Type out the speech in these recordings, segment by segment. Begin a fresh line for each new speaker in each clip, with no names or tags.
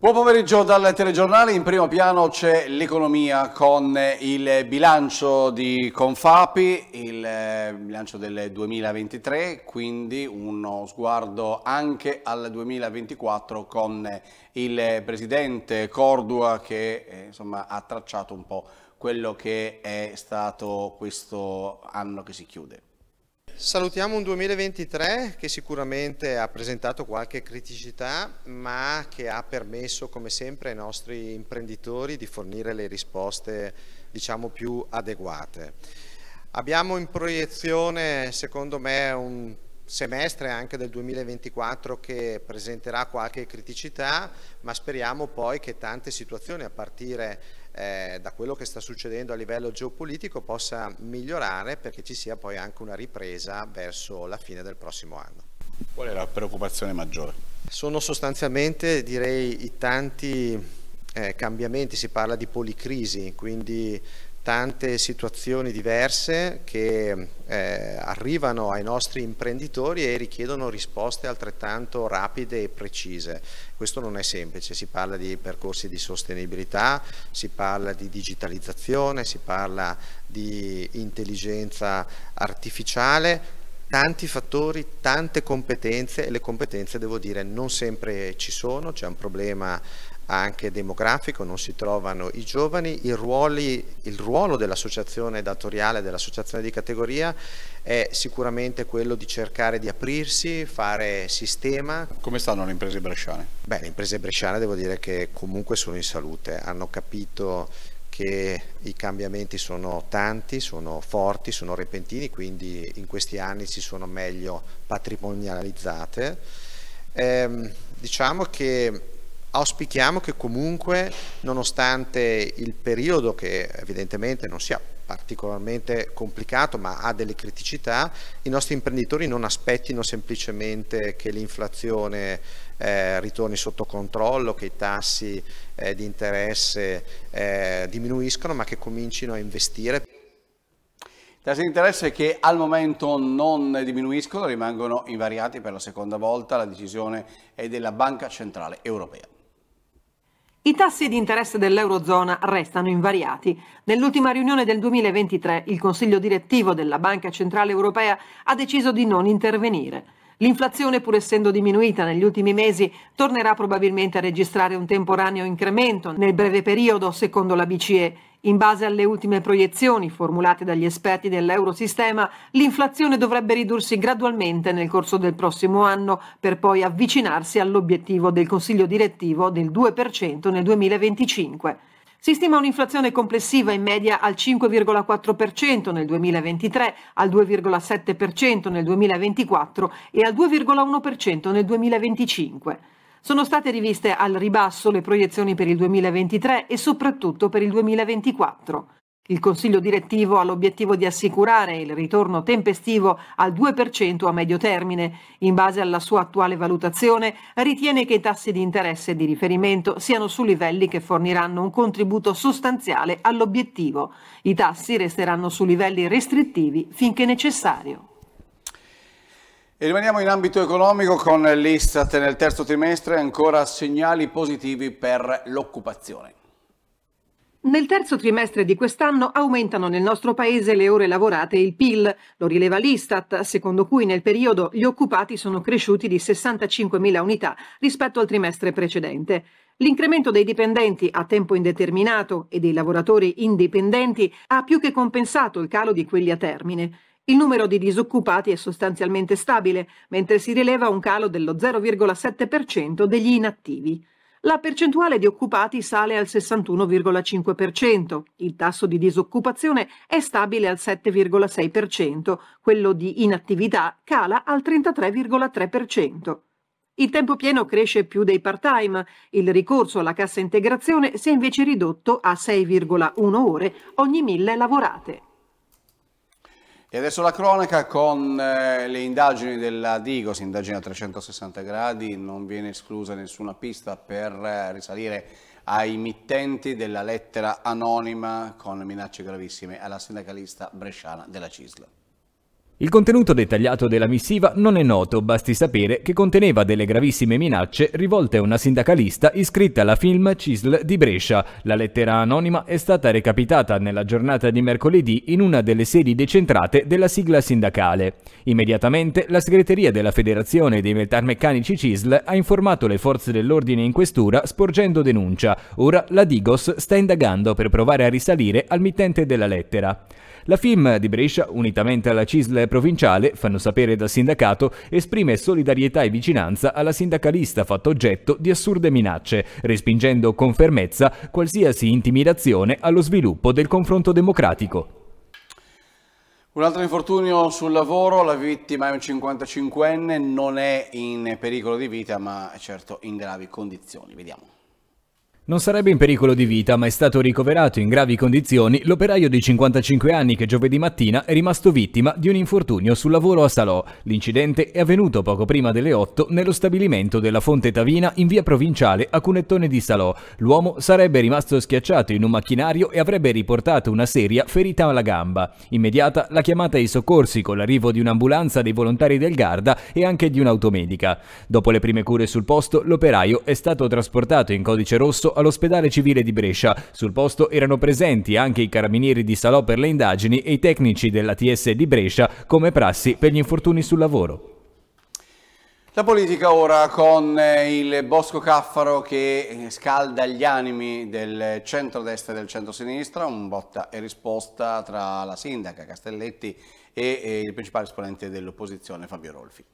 Buon pomeriggio dal telegiornale, in primo piano c'è l'economia con il bilancio di Confapi, il eh, bilancio del 2023, quindi uno sguardo anche al 2024 con il presidente Cordua che eh, insomma, ha tracciato un po' quello che è stato questo anno che si chiude.
Salutiamo un 2023 che sicuramente ha presentato qualche criticità ma che ha permesso come sempre ai nostri imprenditori di fornire le risposte diciamo, più adeguate. Abbiamo in proiezione secondo me un semestre anche del 2024 che presenterà qualche criticità ma speriamo poi che tante situazioni a partire eh, da quello che sta succedendo a livello geopolitico possa migliorare perché ci sia poi anche una ripresa verso la fine del prossimo anno.
Qual è la preoccupazione maggiore? Sono
sostanzialmente direi i tanti eh, cambiamenti, si parla di policrisi, quindi tante situazioni diverse che eh, arrivano ai nostri imprenditori e richiedono risposte altrettanto rapide e precise. Questo non è semplice, si parla di percorsi di sostenibilità, si parla di digitalizzazione, si parla di intelligenza artificiale, tanti fattori, tante competenze e le competenze devo dire non sempre ci sono, c'è un problema anche demografico, non si trovano i giovani, il, ruoli, il ruolo dell'associazione datoriale, dell'associazione di categoria è sicuramente quello di cercare di aprirsi, fare sistema. Come stanno le imprese bresciane? Beh, le imprese bresciane devo dire che comunque sono in salute, hanno capito che i cambiamenti sono tanti, sono forti, sono repentini, quindi in questi anni si sono meglio patrimonializzate. Ehm, diciamo che Auspichiamo che comunque, nonostante il periodo che evidentemente non sia particolarmente complicato ma ha delle criticità, i nostri imprenditori non aspettino semplicemente che l'inflazione eh, ritorni sotto controllo, che i tassi eh, di interesse eh, diminuiscano, ma che comincino a investire.
Tassi di interesse che al momento non diminuiscono, rimangono invariati per la seconda volta, la decisione è della Banca Centrale Europea.
I tassi di interesse dell'Eurozona restano invariati. Nell'ultima riunione del 2023 il Consiglio direttivo della Banca Centrale Europea ha deciso di non intervenire. L'inflazione, pur essendo diminuita negli ultimi mesi, tornerà probabilmente a registrare un temporaneo incremento nel breve periodo, secondo la BCE. In base alle ultime proiezioni formulate dagli esperti dell'eurosistema, l'inflazione dovrebbe ridursi gradualmente nel corso del prossimo anno per poi avvicinarsi all'obiettivo del Consiglio direttivo del 2% nel 2025. Si stima un'inflazione complessiva in media al 5,4% nel 2023, al 2,7% nel 2024 e al 2,1% nel 2025. Sono state riviste al ribasso le proiezioni per il 2023 e soprattutto per il 2024. Il Consiglio direttivo ha l'obiettivo di assicurare il ritorno tempestivo al 2% a medio termine. In base alla sua attuale valutazione, ritiene che i tassi di interesse di riferimento siano su livelli che forniranno un contributo sostanziale all'obiettivo. I tassi resteranno su livelli restrittivi finché necessario.
E rimaniamo in ambito economico con l'Istat nel terzo trimestre ancora segnali positivi per l'occupazione.
Nel terzo trimestre di quest'anno aumentano nel nostro Paese le ore lavorate e il PIL, lo rileva l'Istat, secondo cui nel periodo gli occupati sono cresciuti di 65.000 unità rispetto al trimestre precedente. L'incremento dei dipendenti a tempo indeterminato e dei lavoratori indipendenti ha più che compensato il calo di quelli a termine. Il numero di disoccupati è sostanzialmente stabile, mentre si rileva un calo dello 0,7% degli inattivi la percentuale di occupati sale al 61,5%, il tasso di disoccupazione è stabile al 7,6%, quello di inattività cala al 33,3%. Il tempo pieno cresce più dei part-time, il ricorso alla cassa integrazione si è invece ridotto a 6,1 ore ogni mille lavorate.
E adesso la cronaca con eh, le indagini della Digos, indagine a 360 gradi, non viene esclusa nessuna pista per eh, risalire ai mittenti della lettera anonima con minacce gravissime alla sindacalista bresciana della Cisla.
Il contenuto dettagliato della missiva non è noto, basti sapere che conteneva delle gravissime minacce rivolte a una sindacalista iscritta alla film CISL di Brescia. La lettera anonima è stata recapitata nella giornata di mercoledì in una delle sedi decentrate della sigla sindacale. Immediatamente la segreteria della Federazione dei Metalmeccanici CISL ha informato le forze dell'ordine in questura sporgendo denuncia. Ora la Digos sta indagando per provare a risalire al mittente della lettera. La film di Brescia, unitamente alla CISL provinciale, fanno sapere dal sindacato, esprime solidarietà e vicinanza alla sindacalista fatta oggetto di assurde minacce, respingendo con fermezza qualsiasi intimidazione allo sviluppo del confronto democratico.
Un altro infortunio sul lavoro, la vittima è un 55enne, non è in pericolo di vita ma è certo in gravi condizioni. Vediamo.
Non sarebbe in pericolo di vita, ma è stato ricoverato in gravi condizioni l'operaio di 55 anni che giovedì mattina è rimasto vittima di un infortunio sul lavoro a Salò. L'incidente è avvenuto poco prima delle 8 nello stabilimento della Fonte Tavina in via provinciale a Cunettone di Salò. L'uomo sarebbe rimasto schiacciato in un macchinario e avrebbe riportato una seria ferita alla gamba. Immediata la chiamata ai soccorsi con l'arrivo di un'ambulanza dei volontari del Garda e anche di un'automedica. Dopo le prime cure sul posto, l'operaio è stato trasportato in codice rosso all'ospedale civile di Brescia. Sul posto erano presenti anche i carabinieri di Salò per le indagini e i tecnici della TS di Brescia come prassi per gli infortuni sul lavoro.
La politica ora con eh, il Bosco Caffaro che eh, scalda gli animi del centro-destra e del centro-sinistra, un botta e risposta tra la sindaca Castelletti e eh, il principale esponente dell'opposizione Fabio Rolfi.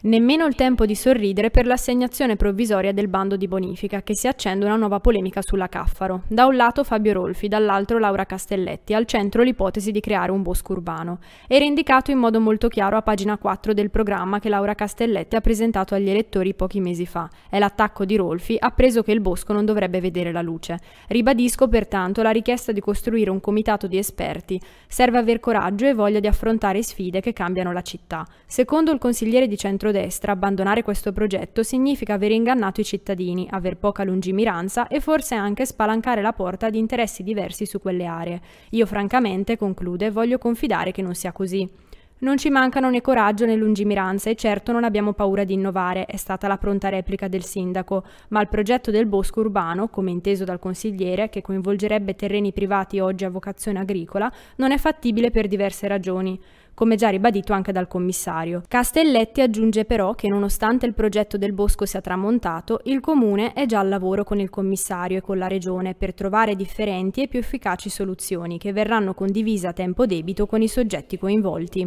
Nemmeno il tempo di sorridere per l'assegnazione provvisoria del bando di bonifica, che si accende una nuova polemica sulla Caffaro. Da un lato Fabio Rolfi, dall'altro Laura Castelletti, al centro l'ipotesi di creare un bosco urbano. Era indicato in modo molto chiaro a pagina 4 del programma che Laura Castelletti ha presentato agli elettori pochi mesi fa. È l'attacco di Rolfi, appreso che il bosco non dovrebbe vedere la luce. Ribadisco pertanto la richiesta di costruire un comitato di esperti. Serve aver coraggio e voglia di affrontare sfide che cambiano la città. Secondo il consigliere di centro centrodestra abbandonare questo progetto significa aver ingannato i cittadini, aver poca lungimiranza e forse anche spalancare la porta ad interessi diversi su quelle aree. Io francamente, conclude, voglio confidare che non sia così. Non ci mancano né coraggio né lungimiranza e certo non abbiamo paura di innovare, è stata la pronta replica del sindaco, ma il progetto del bosco urbano, come inteso dal consigliere, che coinvolgerebbe terreni privati oggi a vocazione agricola, non è fattibile per diverse ragioni come già ribadito anche dal commissario. Castelletti aggiunge però che nonostante il progetto del bosco sia tramontato, il comune è già al lavoro con il commissario e con la regione per trovare differenti e più efficaci soluzioni che verranno condivise a tempo debito con i soggetti coinvolti.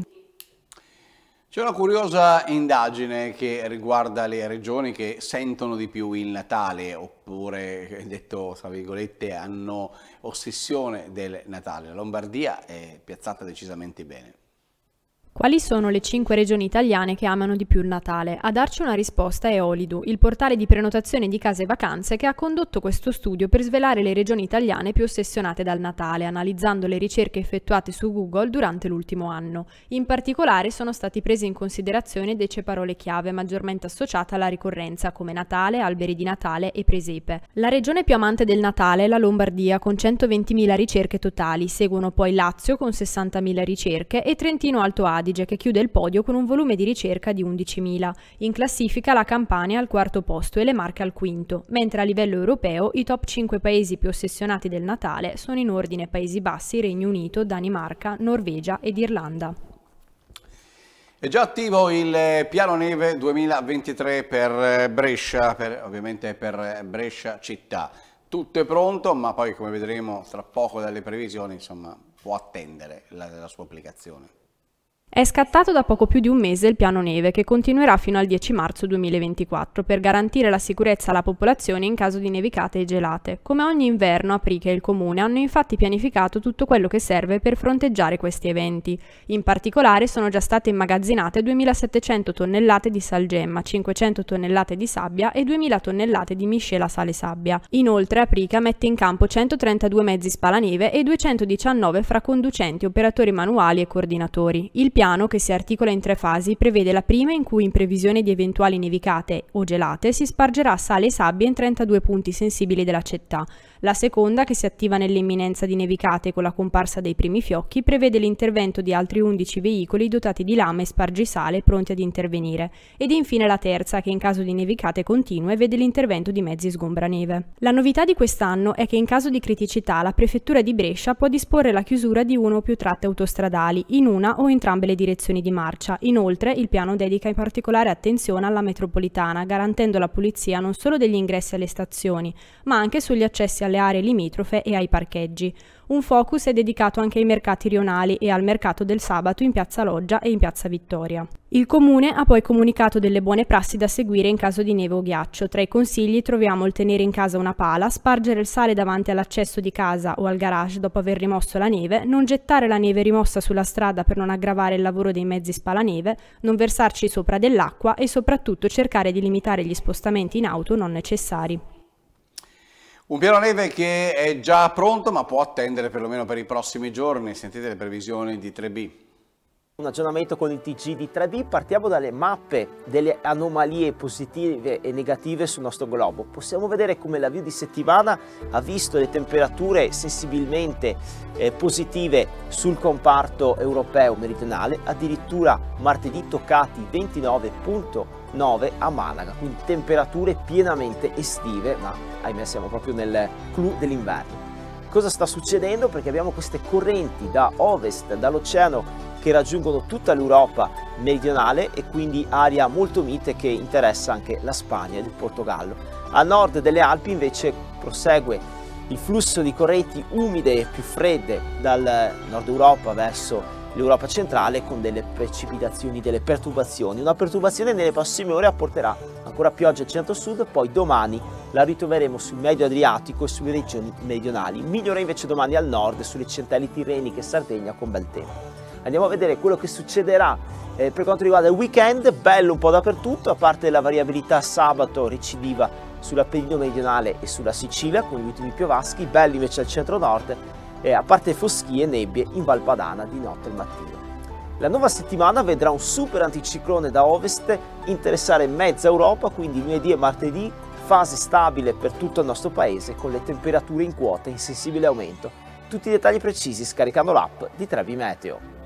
C'è una curiosa indagine che riguarda le regioni che sentono di più il Natale, oppure, detto tra virgolette, hanno ossessione del Natale. La Lombardia è piazzata decisamente bene.
Quali sono le 5 regioni italiane che amano di più il Natale? A darci una risposta è Olidu, il portale di prenotazione di case e vacanze che ha condotto questo studio per svelare le regioni italiane più ossessionate dal Natale, analizzando le ricerche effettuate su Google durante l'ultimo anno. In particolare sono stati presi in considerazione 10 parole chiave maggiormente associate alla ricorrenza, come Natale, alberi di Natale e presepe. La regione più amante del Natale è la Lombardia, con 120.000 ricerche totali, seguono poi Lazio con 60.000 ricerche e Trentino Alto Adige Adige che chiude il podio con un volume di ricerca di 11.000. In classifica la Campania al quarto posto e le Marche al quinto, mentre a livello europeo i top 5 paesi più ossessionati del Natale sono in ordine Paesi Bassi, Regno Unito, Danimarca, Norvegia ed Irlanda.
È già attivo il piano neve 2023 per Brescia, per, ovviamente per Brescia città. Tutto è pronto, ma poi come vedremo tra poco dalle previsioni, insomma, può attendere la, la sua applicazione.
È scattato da poco più di un mese il piano neve che continuerà fino al 10 marzo 2024 per garantire la sicurezza alla popolazione in caso di nevicate e gelate. Come ogni inverno Apriche e il comune hanno infatti pianificato tutto quello che serve per fronteggiare questi eventi. In particolare sono già state immagazzinate 2700 tonnellate di salgemma, 500 tonnellate di sabbia e 2000 tonnellate di miscela sale sabbia. Inoltre Aprica mette in campo 132 mezzi spalaneve e 219 fra conducenti, operatori manuali e coordinatori. Il piano piano, che si articola in tre fasi, prevede la prima in cui in previsione di eventuali nevicate o gelate si spargerà sale e sabbia in 32 punti sensibili della città. La seconda, che si attiva nell'imminenza di nevicate con la comparsa dei primi fiocchi, prevede l'intervento di altri 11 veicoli dotati di lame e spargisale pronti ad intervenire. Ed infine la terza, che in caso di nevicate continue vede l'intervento di mezzi sgombraneve. La novità di quest'anno è che in caso di criticità la prefettura di Brescia può disporre la chiusura di uno o più tratte autostradali in una o entrambe le le direzioni di marcia. Inoltre il piano dedica in particolare attenzione alla metropolitana, garantendo la pulizia non solo degli ingressi alle stazioni, ma anche sugli accessi alle aree limitrofe e ai parcheggi. Un focus è dedicato anche ai mercati rionali e al mercato del sabato in Piazza Loggia e in Piazza Vittoria. Il comune ha poi comunicato delle buone prassi da seguire in caso di neve o ghiaccio. Tra i consigli troviamo il tenere in casa una pala, spargere il sale davanti all'accesso di casa o al garage dopo aver rimosso la neve, non gettare la neve rimossa sulla strada per non aggravare il lavoro dei mezzi spalaneve, non versarci sopra dell'acqua e soprattutto cercare di limitare gli spostamenti in auto non necessari.
Un piano neve che è già pronto ma può attendere perlomeno per i prossimi giorni. Sentite le previsioni di 3B
un aggiornamento con il TG di 3D, partiamo dalle mappe delle anomalie positive e negative sul nostro globo. Possiamo vedere come la view di settimana ha visto le temperature sensibilmente eh, positive sul comparto europeo meridionale, addirittura martedì toccati 29.9 a Malaga, quindi temperature pienamente estive, ma ahimè siamo proprio nel clou dell'inverno. Cosa sta succedendo? Perché abbiamo queste correnti da ovest, dall'oceano che raggiungono tutta l'Europa meridionale e quindi area molto mite che interessa anche la Spagna e il Portogallo. A nord delle Alpi invece prosegue il flusso di correnti umide e più fredde dal nord Europa verso l'Europa centrale con delle precipitazioni, delle perturbazioni. Una perturbazione nelle prossime ore apporterà ancora pioggia al centro-sud, poi domani la ritroveremo sul medio Adriatico e sulle regioni meridionali. Migliore invece domani al nord, sulle centrali tirreniche e Sardegna con bel tempo andiamo a vedere quello che succederà eh, per quanto riguarda il weekend, bello un po' dappertutto, a parte la variabilità sabato recidiva sull'Appennino meridionale e sulla Sicilia con gli ultimi piovaschi, belli invece al centro-nord, eh, a parte foschie e nebbie in Valpadana di notte e mattino. La nuova settimana vedrà un super anticiclone da ovest interessare mezza Europa, quindi lunedì e martedì fase stabile per tutto il nostro paese con le temperature in quota in sensibile aumento. Tutti i dettagli precisi scaricando l'app di Trevi Meteo.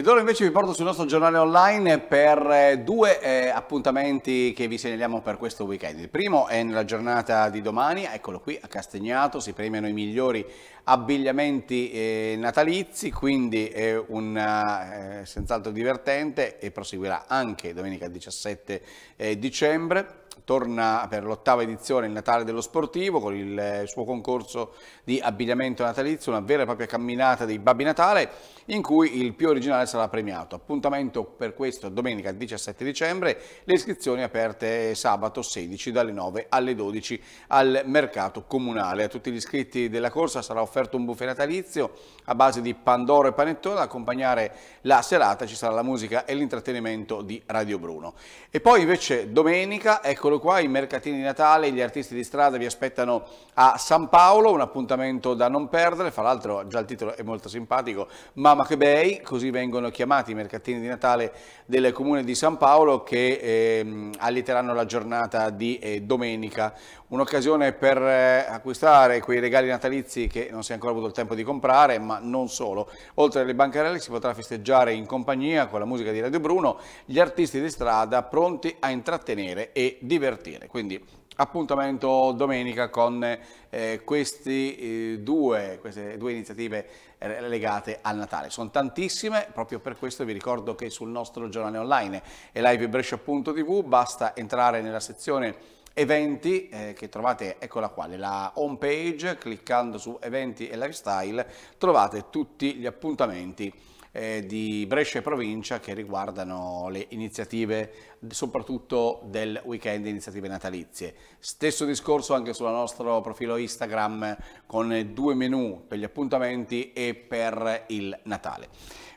Ed ora
invece vi porto sul nostro giornale online per eh, due eh, appuntamenti che vi segnaliamo per questo weekend. Il primo è nella giornata di domani, eccolo qui a Castagnato, si premiano i migliori abbigliamenti eh, natalizi, quindi è un eh, senz'altro divertente e proseguirà anche domenica 17 eh, dicembre torna per l'ottava edizione il Natale dello Sportivo con il eh, suo concorso di abbigliamento natalizio, una vera e propria camminata dei Babbi Natale in cui il più originale sarà premiato. Appuntamento per questo domenica 17 dicembre, le iscrizioni aperte sabato 16 dalle 9 alle 12 al mercato comunale. A tutti gli iscritti della corsa sarà offerto un buffet natalizio a base di Pandoro e Panettone, ad accompagnare la serata ci sarà la musica e l'intrattenimento di Radio Bruno. E poi invece domenica, eccolo qua, i mercatini di Natale, gli artisti di strada vi aspettano a San Paolo, un appuntamento da non perdere, fra l'altro già il titolo è molto simpatico, Mamma Hammac Bay, così vengono chiamati i mercatini di Natale del Comune di San Paolo che eh, allieteranno la giornata di eh, domenica. Un'occasione per eh, acquistare quei regali natalizi che non si è ancora avuto il tempo di comprare, ma non solo. Oltre alle bancarelle si potrà festeggiare in compagnia con la musica di Radio Bruno gli artisti di strada pronti a intrattenere e divertire. Quindi Appuntamento domenica con eh, questi, eh, due, queste due iniziative eh, legate al Natale. Sono tantissime, proprio per questo vi ricordo che sul nostro giornale online e livebrescia.tv basta entrare nella sezione eventi eh, che trovate, eccola qua, nella home page, cliccando su eventi e lifestyle trovate tutti gli appuntamenti eh, di Brescia e provincia che riguardano le iniziative soprattutto del weekend, iniziative natalizie. Stesso discorso anche sul nostro profilo Instagram con due menu per gli appuntamenti e per il Natale.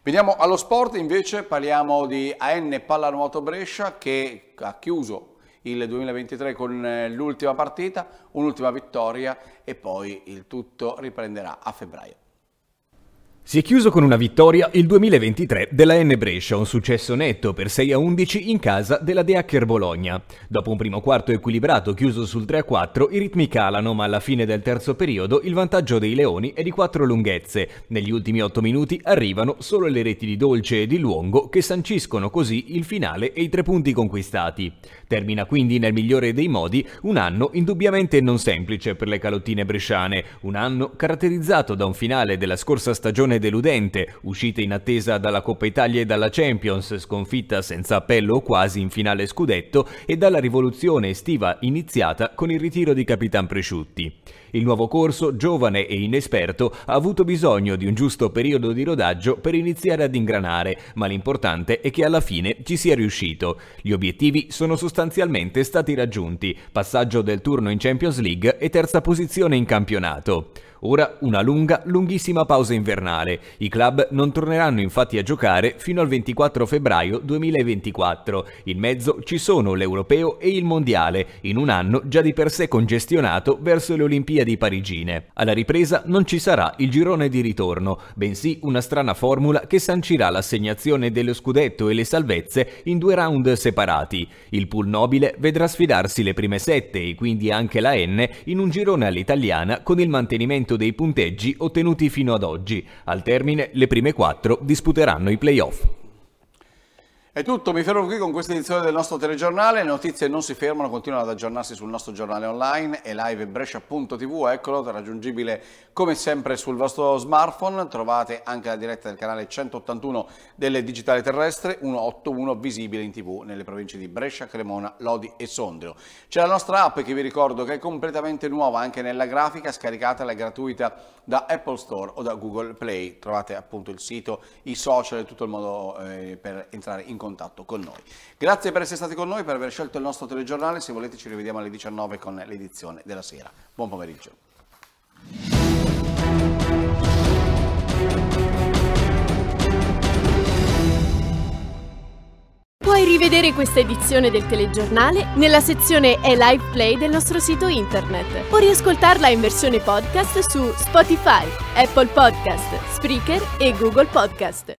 Veniamo allo sport, invece parliamo di AN Pallanuoto Brescia che ha chiuso il 2023 con l'ultima partita, un'ultima vittoria e poi il tutto riprenderà a febbraio.
Si è chiuso con una vittoria il 2023 della N Brescia, un successo netto per 6 a 11 in casa della De Hacker Bologna. Dopo un primo quarto equilibrato chiuso sul 3 a 4, i ritmi calano, ma alla fine del terzo periodo il vantaggio dei Leoni è di 4 lunghezze. Negli ultimi 8 minuti arrivano solo le reti di Dolce e di Luongo che sanciscono così il finale e i tre punti conquistati. Termina quindi nel migliore dei modi un anno indubbiamente non semplice per le calottine bresciane, un anno caratterizzato da un finale della scorsa stagione stagione deludente, uscita in attesa dalla Coppa Italia e dalla Champions, sconfitta senza appello o quasi in finale scudetto, e dalla rivoluzione estiva iniziata con il ritiro di Capitan Presciutti. Il nuovo corso, giovane e inesperto, ha avuto bisogno di un giusto periodo di rodaggio per iniziare ad ingranare, ma l'importante è che alla fine ci sia riuscito. Gli obiettivi sono sostanzialmente stati raggiunti, passaggio del turno in Champions League e terza posizione in campionato. Ora una lunga, lunghissima pausa invernale. I club non torneranno infatti a giocare fino al 24 febbraio 2024. In mezzo ci sono l'Europeo e il Mondiale, in un anno già di per sé congestionato verso le Olimpiadi parigine. Alla ripresa non ci sarà il girone di ritorno, bensì una strana formula che sancirà l'assegnazione dello scudetto e le salvezze in due round separati. Il pool nobile vedrà sfidarsi le prime sette e quindi anche la N in un girone all'italiana con il mantenimento riferimento dei punteggi ottenuti fino ad oggi. Al termine, le prime quattro disputeranno i playoff.
È tutto, mi fermo qui con questa edizione del nostro telegiornale. Le notizie non si fermano, continuano ad aggiornarsi sul nostro giornale online e live brescia.tv, eccolo, raggiungibile come sempre sul vostro smartphone. Trovate anche la diretta del canale 181 del Digitale Terrestre, 181 visibile in tv nelle province di Brescia, Cremona, Lodi e Sondrio. C'è la nostra app che vi ricordo che è completamente nuova anche nella grafica, scaricatela è gratuita da Apple Store o da Google Play. Trovate appunto il sito, i social e tutto il modo eh, per entrare in contatto contatto con noi. Grazie per essere stati con noi, per aver scelto il nostro telegiornale, se volete ci rivediamo alle 19 con l'edizione della sera. Buon pomeriggio.
Puoi rivedere questa edizione del telegiornale nella sezione e live play del nostro sito internet o riascoltarla in versione podcast su Spotify, Apple Podcast, Spreaker e Google Podcast.